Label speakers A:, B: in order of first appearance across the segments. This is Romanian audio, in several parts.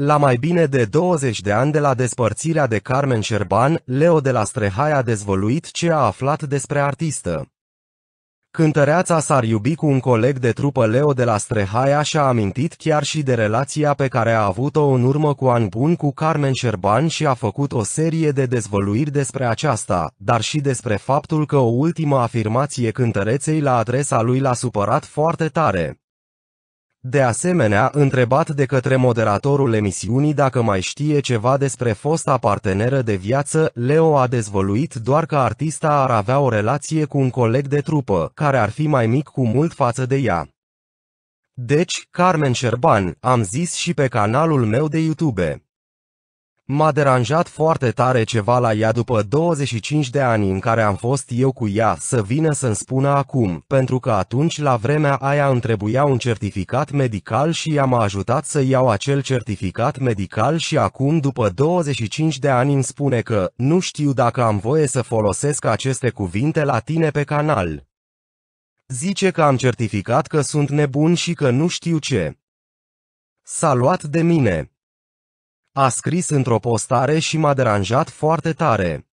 A: La mai bine de 20 de ani de la despărțirea de Carmen Șerban, Leo de la Strehai a dezvăluit ce a aflat despre artistă. Cântăreața s-ar iubi cu un coleg de trupă Leo de la Strehaia și-a amintit chiar și de relația pe care a avut-o în urmă cu an bun cu Carmen Șerban și a făcut o serie de dezvăluiri despre aceasta, dar și despre faptul că o ultimă afirmație cântăreței la adresa lui l-a supărat foarte tare. De asemenea, întrebat de către moderatorul emisiunii dacă mai știe ceva despre fosta parteneră de viață, Leo a dezvăluit doar că artista ar avea o relație cu un coleg de trupă, care ar fi mai mic cu mult față de ea. Deci, Carmen Șerban, am zis și pe canalul meu de YouTube. M-a deranjat foarte tare ceva la ea după 25 de ani în care am fost eu cu ea să vină să-mi spună acum, pentru că atunci la vremea aia îmi trebuia un certificat medical și i-am ajutat să iau acel certificat medical și acum după 25 de ani îmi spune că nu știu dacă am voie să folosesc aceste cuvinte la tine pe canal. Zice că am certificat că sunt nebun și că nu știu ce. S-a luat de mine. A scris într-o postare și m-a deranjat foarte tare.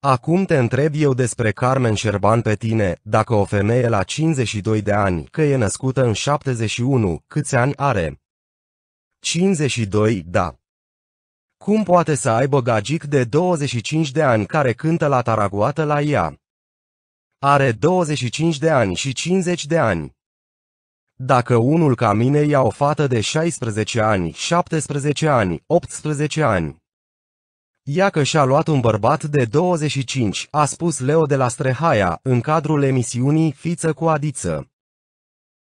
A: Acum te întreb eu despre Carmen Șerban pe tine, dacă o femeie la 52 de ani, că e născută în 71, câți ani are? 52, da. Cum poate să aibă gagic de 25 de ani care cântă la taragoată la ea? Are 25 de ani și 50 de ani. Dacă unul ca mine ia o fată de 16 ani, 17 ani, 18 ani. Ia că și-a luat un bărbat de 25, a spus Leo de la Strehaia, în cadrul emisiunii Fiță cu Adiță.